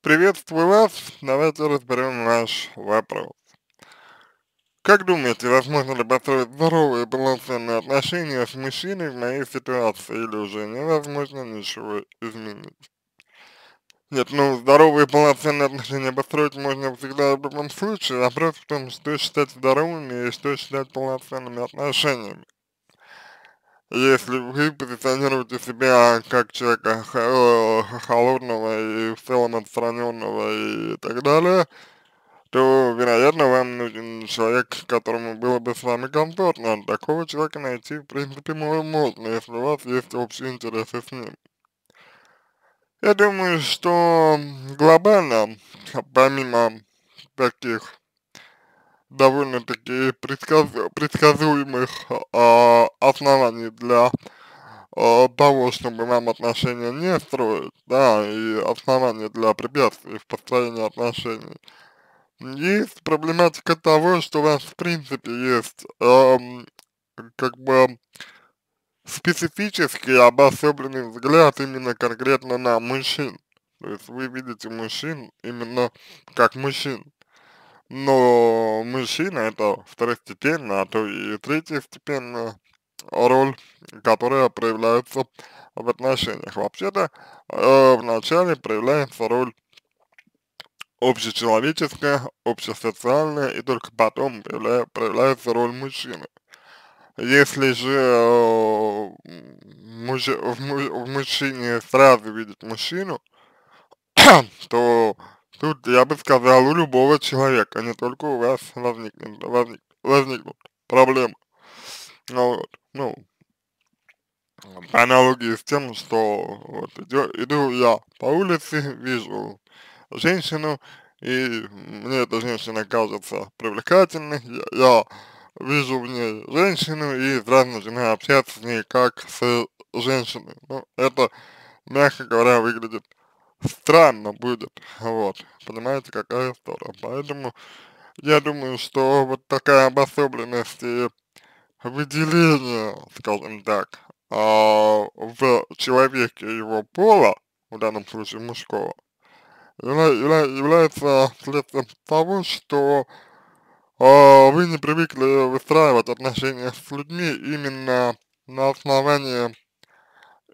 Приветствую вас. Давайте разберем ваш вопрос. Как думаете, возможно ли построить здоровые полноценные отношения с мужчиной в моей ситуации или уже невозможно ничего изменить? Нет, ну здоровые полноценные отношения построить можно всегда в любом случае, вопрос в том, что считать здоровыми и что считать полноценными отношениями если вы позиционируете себя как человека холодного и в целом отстраненного и так далее, то, вероятно, вам нужен человек, которому было бы с вами комфортно. Такого человека найти, в принципе, можно, если у вас есть общие интересы с ним. Я думаю, что глобально, помимо таких довольно-таки предсказ предсказуемых э, оснований для э, того, чтобы вам отношения не строить, да, и основания для препятствий в построении отношений. Есть проблематика того, что у вас в принципе есть э, как бы специфический обособленный взгляд именно конкретно на мужчин. То есть вы видите мужчин именно как мужчин но мужчина это второстепенная, а то и третьестепенная роль, которая проявляется в отношениях. Вообще-то э, вначале проявляется роль общечеловеческая, общесоциальная, и только потом проявляется роль мужчины. Если же э, муж, в, в мужчине сразу видит мужчину, то Тут, я бы сказал, у любого человека, не только у вас возникнет, возник, возникнут проблемы. Ну, вот, ну, по аналогии с тем, что вот иду, иду я по улице, вижу женщину, и мне эта женщина кажется привлекательной, я, я вижу в ней женщину и сразу начинаю общаться с ней как с женщиной. Ну, это, мягко говоря, выглядит странно будет, вот, понимаете, какая история. Поэтому я думаю, что вот такая обособленность и выделение, скажем так, э, в человеке его пола, в данном случае мужского, явля, явля, является следствием того, что э, вы не привыкли выстраивать отношения с людьми именно на основании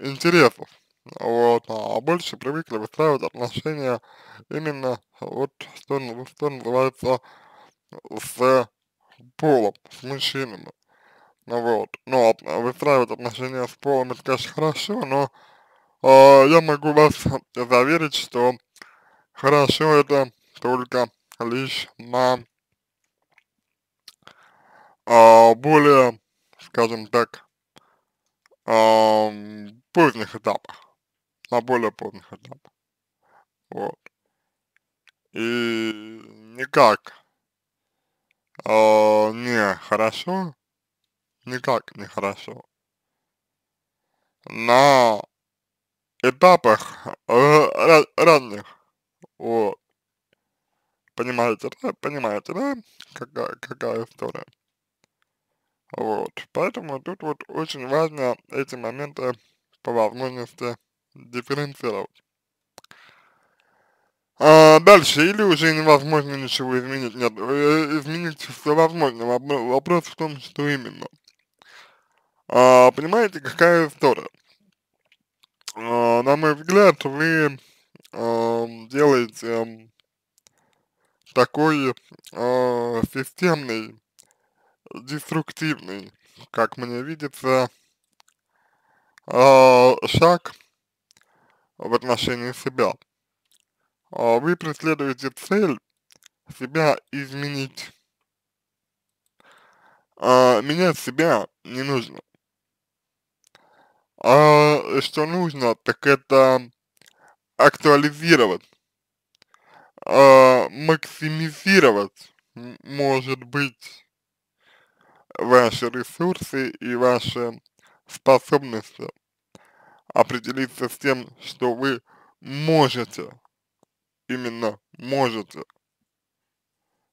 интересов. Вот, а больше привыкли выстраивать отношения именно вот что, что называется с полом, с мужчинами. Ну вот, ну, от, выстраивать отношения с полом это, конечно, хорошо, но э, я могу вас заверить, что хорошо это только лишь на э, более, скажем так, э, поздних этапах на более поздних этапах. Вот. И никак э, не хорошо, никак не хорошо. На этапах э, ранних, вот. Понимаете, да? Понимаете, да? Какая, какая история. Вот. Поэтому тут вот очень важно эти моменты по возможности дифференцировать. А дальше, или уже невозможно ничего изменить, нет, э, изменить все возможно, вопрос в том, что именно. А, понимаете, какая история? А, на мой взгляд, вы а, делаете такой а, системный, деструктивный, как мне видится, а, шаг в отношении себя. А вы преследуете цель себя изменить. А менять себя не нужно. А что нужно, так это актуализировать, а максимизировать, может быть, ваши ресурсы и ваши способности определиться с тем, что вы можете, именно можете,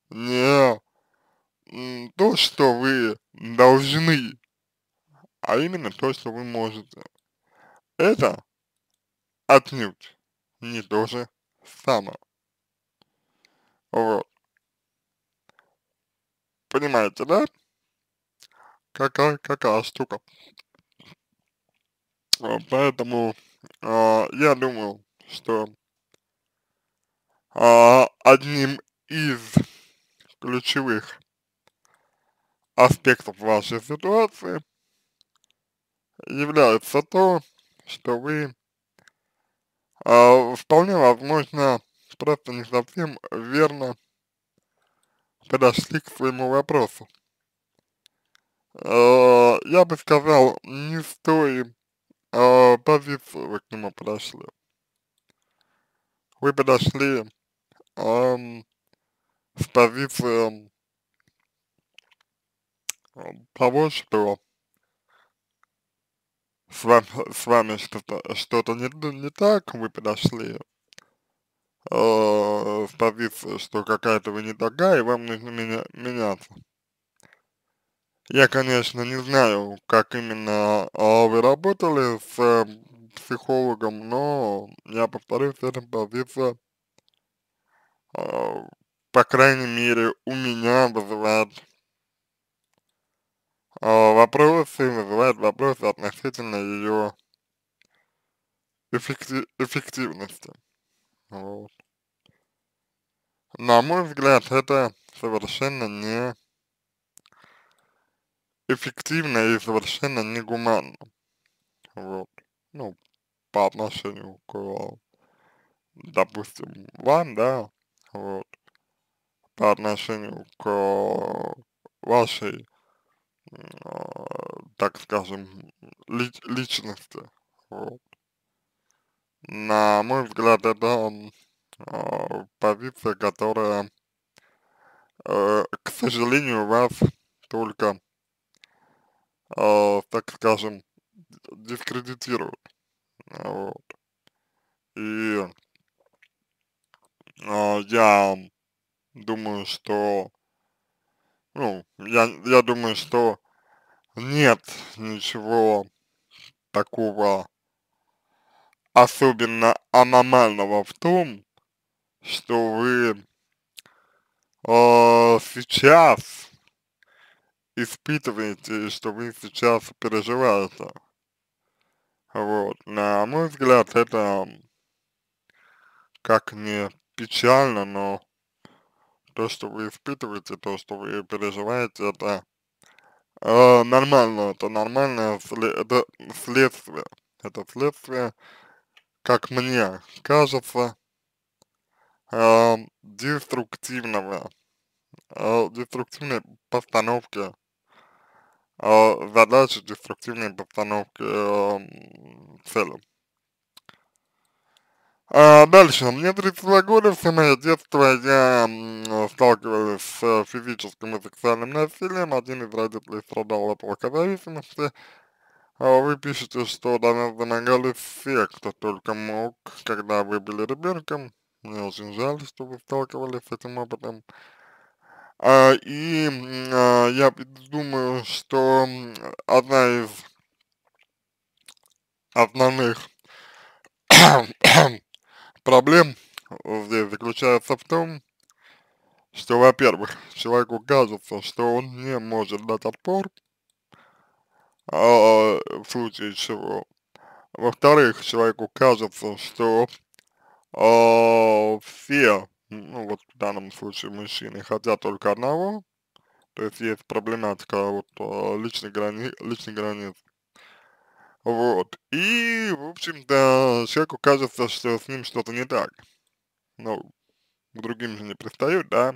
не то, что вы должны, а именно то, что вы можете. Это отнюдь не то же самое. Вот. Понимаете, да? Какая, какая штука общества, поэтому э, я думаю, что э, одним из ключевых аспектов вашей ситуации является то, что вы э, вполне возможно просто не совсем верно подошли к своему вопросу. Э, я бы сказал, не стоит э, а, позицию вы к нему подошли? Вы подошли эм, с позиции того, что с вами, с вами что-то что, -то, не, не так, вы подошли э, с позиции, что какая-то вы не такая, и вам нужно меня, меняться. Я, конечно, не знаю, как именно а, вы работали с а, психологом, но я повторюсь, эта позиция, а, по крайней мере, у меня вызывает а, вопросы, вызывает вопросы относительно ее эффекти эффективности. Вот. На мой взгляд, это совершенно не эффективно и совершенно негуманно. Вот. Ну, по отношению к, допустим, вам, да, вот, по отношению к вашей, так скажем, личности, вот. На мой взгляд, это э, позиция, которая, э, к сожалению, вас только э, так скажем, дискредитируют. А, вот. И э, я думаю, что, ну, я, я думаю, что нет ничего такого особенно аномального в том, что вы э, сейчас испытываете и что вы сейчас переживаете. Вот. На мой взгляд, это как не печально, но то, что вы испытываете, то, что вы переживаете, это э, нормально, это нормальное это следствие. Это следствие, как мне кажется, э, деструктивного, э, деструктивной постановки э, задач деструктивной постановки э, цели. А дальше, мне 32 года, все мое детство я сталкивалась с физическим и сексуальным насилием, один из родителей страдал от алкозависимости. А вы пишете, что до нас домогались все, кто только мог, когда вы были ребенком. Мне очень жаль, что вы сталкивались с этим опытом. А, и а, я думаю, что одна из основных проблем здесь заключается в том, что, во-первых, человеку кажется, что он не может дать отпор, э, в случае чего. Во-вторых, человеку кажется, что э, все ну вот в данном случае мужчины хотят только одного, то есть есть проблематика вот э, личных грани личных границ. Вот. И, в общем-то, человеку кажется, что с ним что-то не так. Ну, к другим же не пристают, да?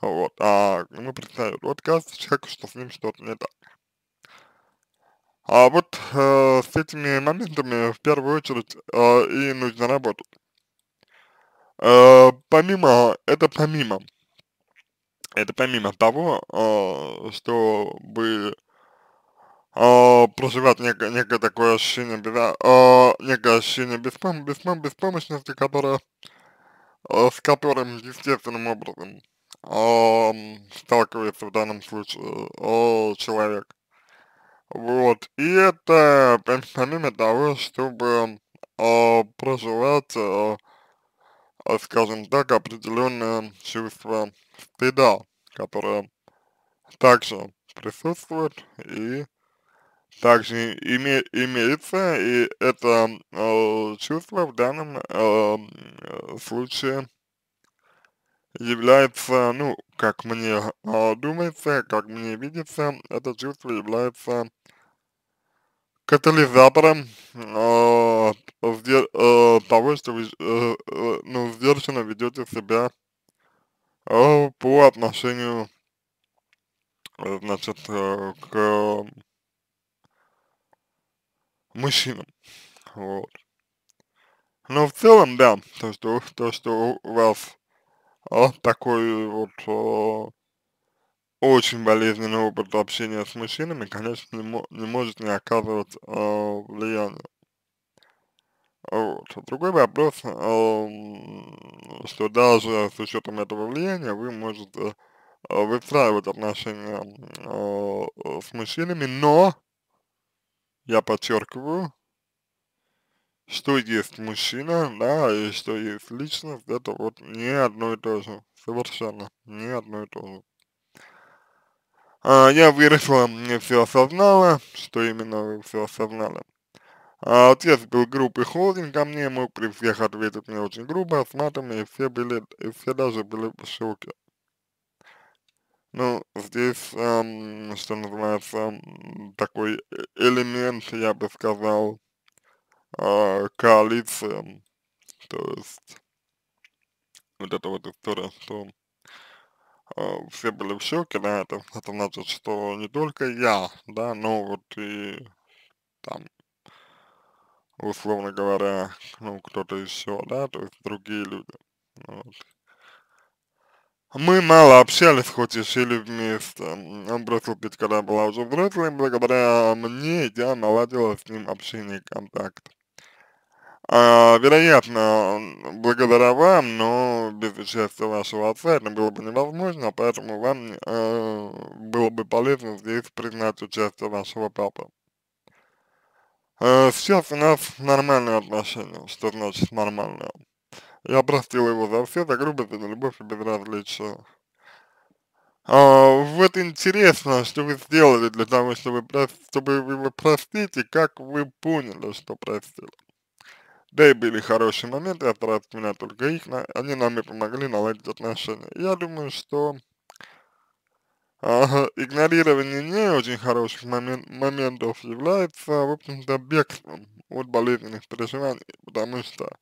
Вот. А ему пристают. Вот кажется человеку, что с ним что-то не так. А вот э, с этими моментами в первую очередь э, и нужно работать. Э, помимо, это помимо, это помимо того, э, что вы э, проживает некое, некое такое ощущение, беда, э, некое ощущение беспом, беспом, беспомощности, которое, э, с которым естественным образом э, сталкивается в данном случае э, человек. Вот, и это помимо того, чтобы э, проживать э, а, скажем так, определенное чувство стыда, которое также присутствует и также име, имеется, и это э, чувство в данном э, случае является, ну, как мне э, думается, как мне видится, это чувство является катализатором э, э, того, что вы э, э, ну, сдержанно ведете себя э, по отношению, э, значит, э, к мужчинам. Вот. Но в целом, да, то, что, то, что у вас а, такой вот очень болезненный опыт общения с мужчинами, конечно, не, не может не оказывать э, влияние. А вот. Другой вопрос, э, что даже с учетом этого влияния вы можете э, выстраивать отношения э, с мужчинами, но, я подчеркиваю, что есть мужчина, да, и что есть личность, это вот не одно и то же, совершенно не одно и то же. А, я выросла, мне все осознала, что именно все осознала. А отец был группы холдинг ко мне, мог при всех ответить мне очень грубо, а с матами, и все были, и все даже были в шоке. Ну, здесь, эм, что называется, такой элемент, я бы сказал, э, а, коалиция, то есть, вот эта вот история, что Э, все были в шоке, да, это, это значит, что не только я, да, но вот и там, условно говоря, ну, кто-то еще, да, то есть другие люди. Вот. Мы мало общались, хоть и жили вместе. Он бросил пить, когда была уже взрослым, благодаря мне я наладила с ним общение и контакт. А, вероятно, благодаря вам, но без участия вашего отца это было бы невозможно, а поэтому вам э, было бы полезно здесь признать участие вашего папы. Э, сейчас у нас нормальные отношения. Что значит нормальное. Я простил его за все, за грубость, за любовь и безразличие. А, вот интересно, что вы сделали для того, чтобы, чтобы вы его простите, как вы поняли, что простили. Да и были хорошие моменты, отправьте меня только их, на, они нам и помогли наладить отношения. Я думаю, что а, игнорирование не очень хороших момент, моментов является, в общем-то, бегством от болезненных переживаний, потому что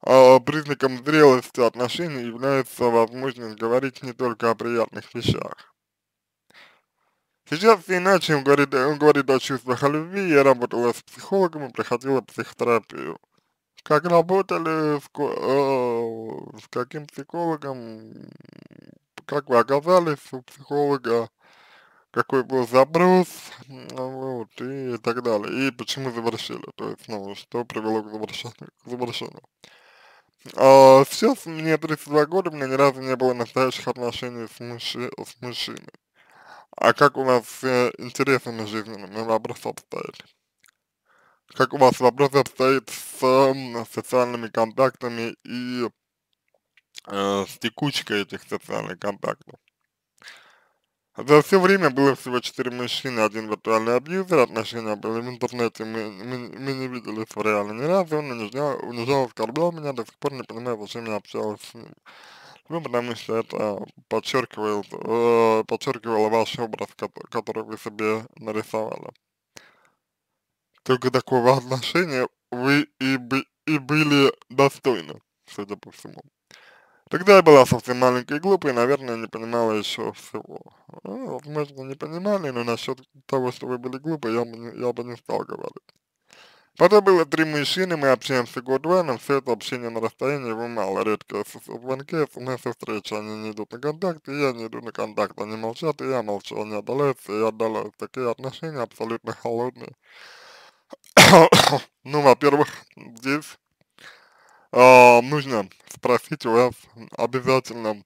а, признаком зрелости отношений является возможность говорить не только о приятных вещах. Сейчас иначе он говорит, он говорит о чувствах о любви, я работала с психологом и проходила психотерапию. Как работали в, э, с каким психологом, как вы оказались у психолога, какой был запрос, ну, вот, и так далее, и почему завершили, то есть, ну, что привело к завершению. К завершению. А, сейчас мне 32 года, у меня ни разу не было настоящих отношений с, мужчи с мужчиной. А как у вас с э, интересами жизненными вопрос обстоит? Как у вас вопрос обстоит с э, социальными контактами и э, с текучкой этих социальных контактов? За все время было всего четыре мужчины, один виртуальный абьюзер, отношения были в интернете, мы, мы, мы не виделись в реале ни разу, он унижал, унижал, оскорблял меня, до сих пор не понимаю, почему я общалась с ним. Ну, потому что это подчеркивает, э, подчеркивало ваш образ, который вы себе нарисовали только такого отношения вы и, бы и были достойны, судя по всему. Тогда я была совсем маленькой и глупой, наверное, не понимала еще всего. Ну, возможно, не понимали, но насчет того, что вы были глупы, я бы, не, я бы не стал говорить. Потом было три мужчины, мы общаемся год-два, но все это общение на расстоянии вы мало. редко звонки, смс и встречи, они не идут на контакт, и я не иду на контакт. Они молчат, и я молчу, они отдаляются, и я отдаляюсь. Такие отношения абсолютно холодные. ну, во-первых, здесь э, нужно спросить у вас обязательно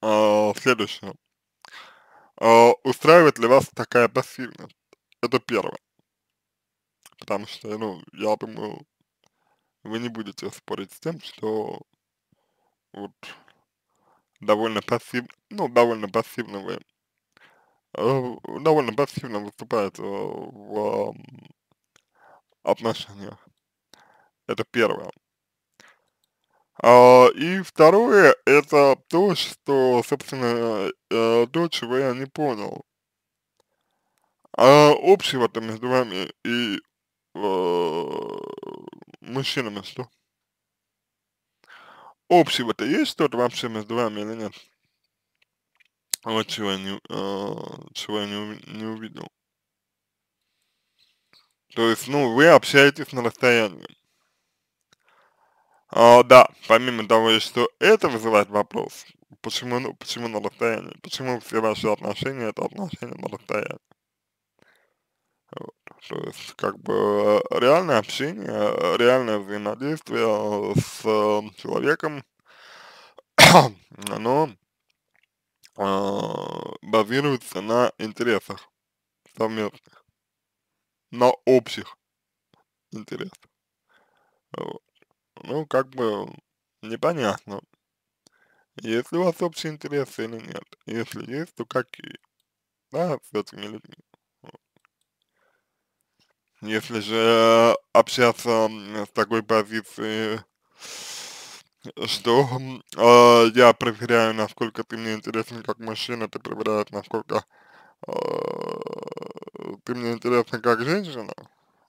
э, следующее. Э, устраивает ли вас такая пассивность? Это первое. Потому что, ну, я думаю, вы не будете спорить с тем, что вот довольно пассивно, ну, довольно пассивно вы, э, довольно пассивно выступает э, в отношениях. Это первое. А, и второе, это то, что, собственно, то, чего я не понял. А общего-то между вами и э, мужчинами что? Общего-то есть что-то вообще между вами или нет? Вот чего я не, э, чего я не, не увидел. То есть, ну, вы общаетесь на расстоянии. А, да, помимо того, что это вызывает вопрос, почему, ну, почему на расстоянии, почему все ваши отношения это отношения на расстоянии. Вот. То есть, как бы, э, реальное общение, э, реальное взаимодействие э, с человеком, оно э, базируется на интересах совместных на общих интересах. Ну, как бы непонятно, есть ли у вас общие интересы или нет. Если есть, то какие? Да, с этими людьми. Если же общаться с такой позиции, что э, я проверяю, насколько ты мне интересен как мужчина, ты проверяешь, насколько а, ты мне интересна как женщина,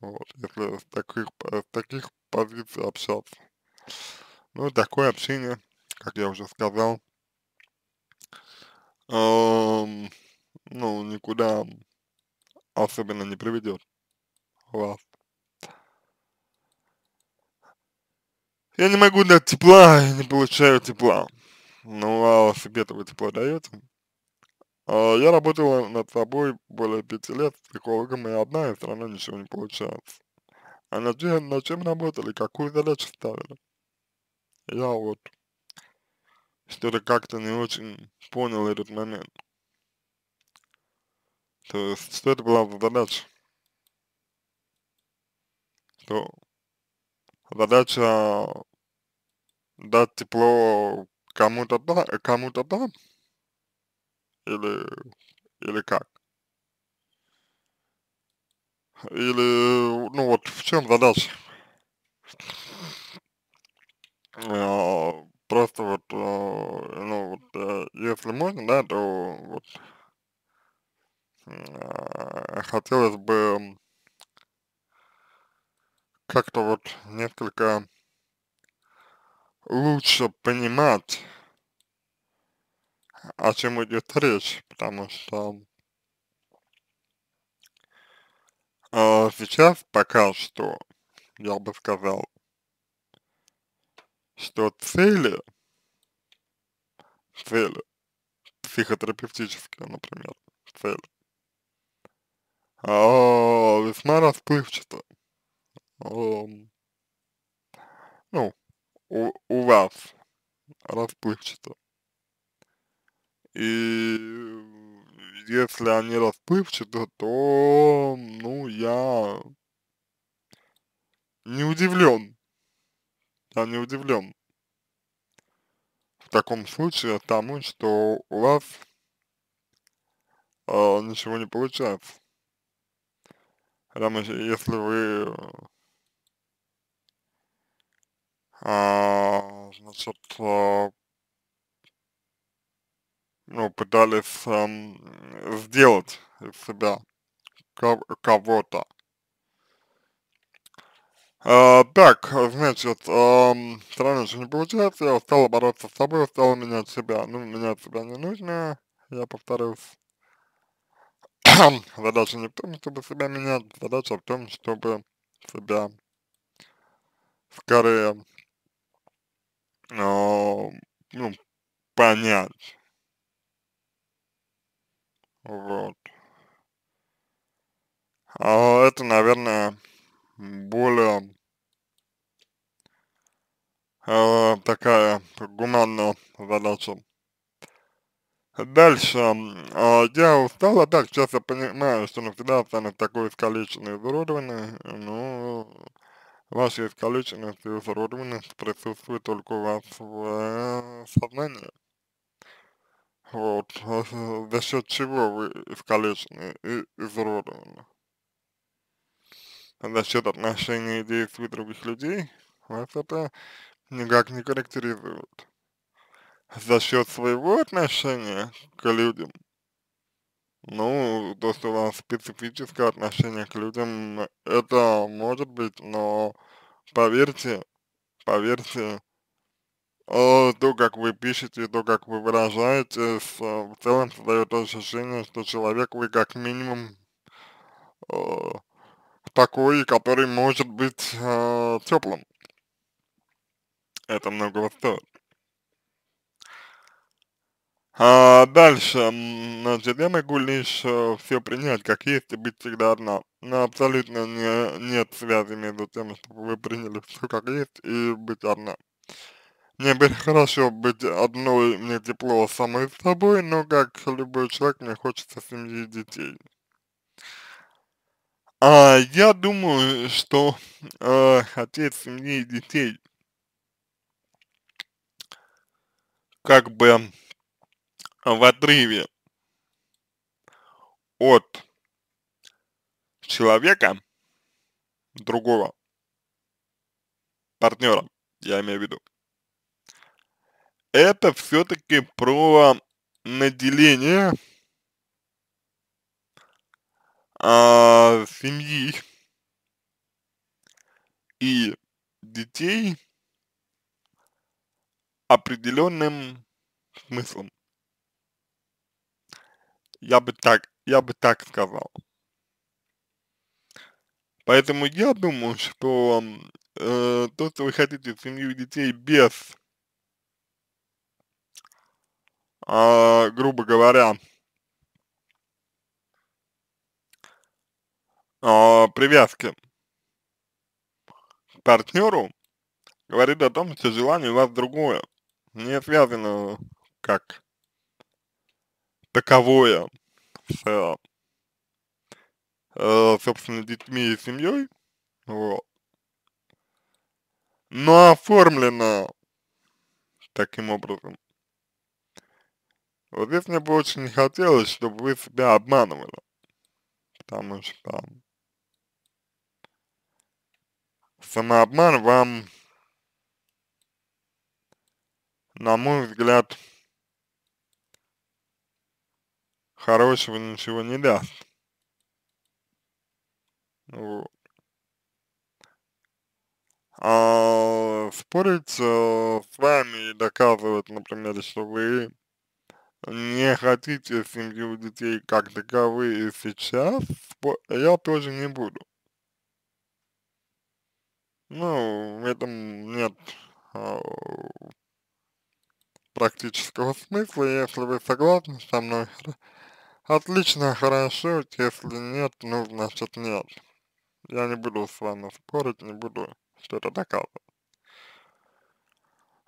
вот, если с таких, с таких позиций общаться. Ну, такое общение, как я уже сказал, эм, ну, никуда особенно не приведет вас. Я не могу дать тепла, не получаю тепла. Ну, а себе этого тепла даете? А, я работал над собой более пяти лет с психологом, и одна, и все равно ничего не получается. А над чем, над чем работали, какую задачу ставили? Я вот что-то как-то не очень понял этот момент. То есть, что это была за задача? Что задача дать тепло кому-то да, кому-то или, или как? Или, ну вот, в чем задача? А, просто вот, а, ну вот, э, если можно, да, то вот а, хотелось бы как-то вот несколько лучше понимать о чем идет речь, потому что э, сейчас пока что я бы сказал, что цели, цели психотерапевтические, например, цели, э, весьма расплывчато. Э, ну, у, у вас расплывчато и э, если они расплывчаты, то, ну, я не удивлен. Я не удивлен. В таком случае тому, что у вас э, ничего не получается. Потому что если вы э, значит, э, ну, пытались эм, сделать из себя кого-то. Uh, так, значит, um, все равно не получается, я устала бороться с собой, устала менять себя. Ну, менять себя не нужно, я повторюсь. задача не в том, чтобы себя менять, задача в том, чтобы себя скорее, uh, ну, понять. Вот. А это, наверное, более э, такая гуманная задача. Дальше. Э, я устала, так, сейчас я понимаю, что навсегда останусь такой искалеченный, изуродованный, но ну, ваша искалеченность и изуродованность присутствует только у вас в э, сознании. Вот. За счет чего вы искалечены и изуродованы? За счет отношений и действий других людей вас это никак не характеризует. За счет своего отношения к людям, ну, то, что у вас специфическое отношение к людям, это может быть, но поверьте, поверьте, то, ну, как вы пишете, то, ну, как вы выражаетесь, э, э, в целом создает ощущение, что человек вы как минимум э, такой, который может быть теплым. Это много стоит. А дальше, значит, я могу лишь э, все принять, как есть, и быть всегда одна. Но абсолютно не, нет связи между тем, чтобы вы приняли все как есть, и быть одна. Мне бы хорошо быть одной, мне тепло самой с тобой, но как любой человек мне хочется семьи и детей. А я думаю, что э, хотеть семьи и детей как бы в отрыве от человека другого партнера, я имею в виду, это все-таки про наделение а, семьи и детей определенным смыслом. Я бы так, я бы так сказал. Поэтому я думаю, что э, то, что вы хотите семью и детей без э, грубо говоря, э, привязки к партнеру, говорит о том, что желание у вас другое, не связано как таковое с, э, собственно, детьми и семьей, вот, но оформлено таким образом. Вот здесь мне бы очень не хотелось, чтобы вы себя обманывали. Потому что самообман вам, на мой взгляд, хорошего ничего не даст. Вот. А спорить э, с вами и доказывать, например, что вы не хотите семьи у детей как таковые сейчас, я тоже не буду. Ну, в этом нет э, практического смысла, если вы согласны со мной, отлично, хорошо, если нет, ну, значит нет. Я не буду с вами спорить, не буду что-то доказывать.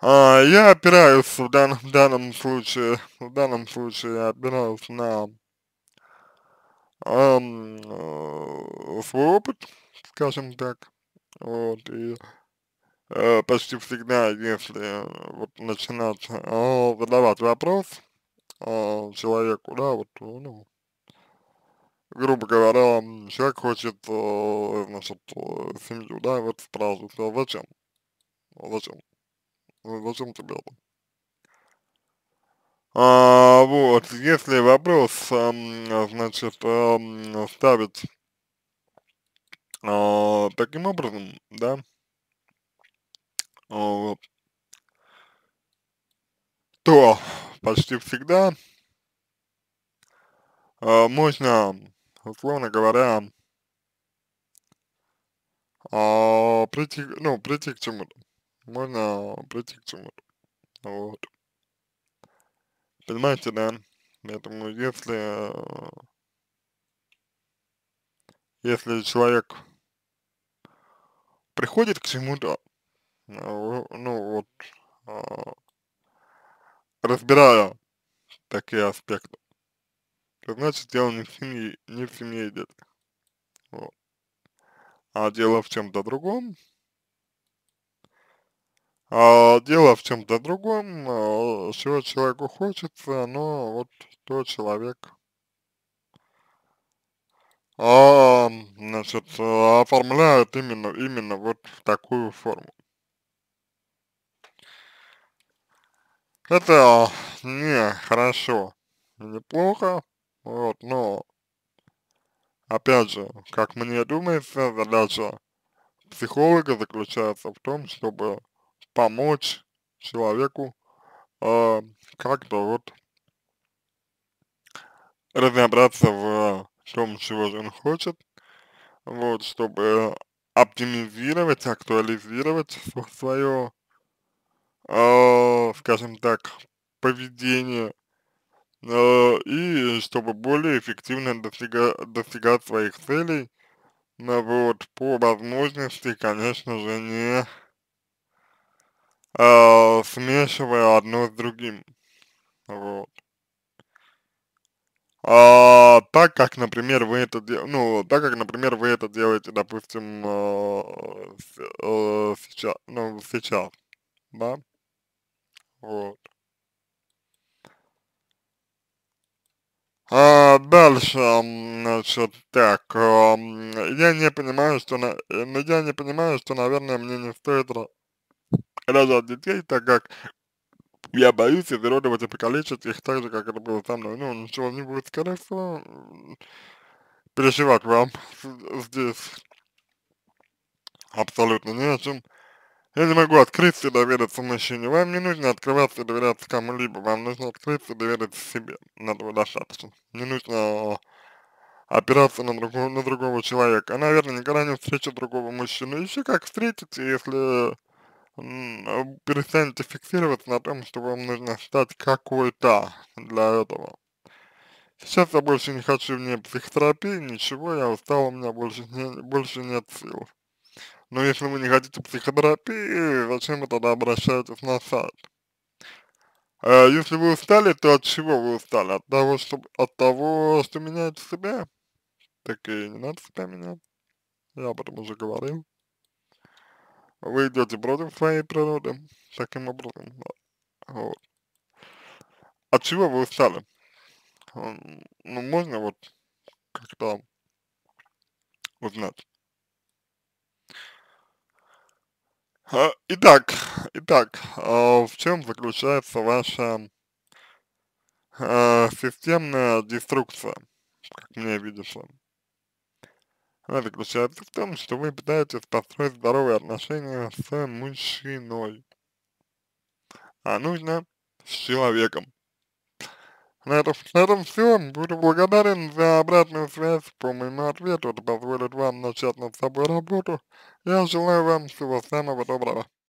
А, я опираюсь в, дан, в данном случае, в данном случае я опираюсь на эм, э, свой опыт, скажем так, вот, и э, почти всегда, если вот начинать э, задавать вопрос э, человеку, да, вот, ну, грубо говоря, человек хочет, э, значит, э, семью, да, вот сразу, зачем, зачем, ну, зачем тебе это? А, вот, если вопрос, а, значит, а, ставить а, таким образом, да, а, вот, то почти всегда а, можно, условно говоря, а, прийти, ну, прийти к чему-то можно прийти к чему-то. Вот. Понимаете, да? Поэтому если, э, если человек приходит к чему-то, э, ну вот, э, разбирая такие аспекты, то значит дело не в семье, не в семье идет Вот. А дело в чем-то другом, а, дело в чем-то другом, а, чего человеку хочется, но вот то человек а, значит, оформляет именно, именно вот в такую форму. Это не хорошо, не плохо, вот, но, опять же, как мне думается, задача психолога заключается в том, чтобы помочь человеку э, а, как-то вот разобраться в том, чего же он хочет, вот, чтобы оптимизировать, актуализировать свое, э, а, скажем так, поведение, э, и чтобы более эффективно достига, достигать своих целей, ну, вот, по возможности, конечно же, не э, смешивая одно с другим. Вот. А, так как, например, вы это ну, так как, например, вы это делаете, допустим, э, с, э, сейчас, ну, сейчас, да, вот. А дальше, значит, так, э, я не понимаю, что, на, э, я не понимаю, что, наверное, мне не стоит назад детей, так как я боюсь изуродовать и покалечить их так же, как это было со мной. Ну, ничего не будет, скорее всего, переживать вам здесь абсолютно не о чем. Я не могу открыться и довериться мужчине. Вам не нужно открываться и доверяться кому-либо. Вам нужно открыться и довериться себе. Надо достаточно. Не нужно опираться на, другого, на другого человека. наверное, никогда не встреча другого мужчину. Еще как встретите, если перестанете фиксироваться на том, что вам нужно стать какой-то для этого. Сейчас я больше не хочу ни психотерапии, ничего, я устал, у меня больше, не, больше нет сил. Но если вы не хотите психотерапии, зачем вы тогда обращаетесь на сайт? А если вы устали, то от чего вы устали? От того, что, от того, что меняете себя? Так и не надо себя менять. Я об этом уже говорил вы идете против своей природы таким образом. Вот. От чего вы устали? Ну, можно вот как-то узнать. А, итак, итак, а, в чем заключается ваша а, системная деструкция, как мне видится? Она заключается в том, что вы пытаетесь построить здоровые отношения с мужчиной, а нужно с человеком. На этом, на этом все. Буду благодарен за обратную связь по моему ответу. Это позволит вам начать над собой работу. Я желаю вам всего самого доброго.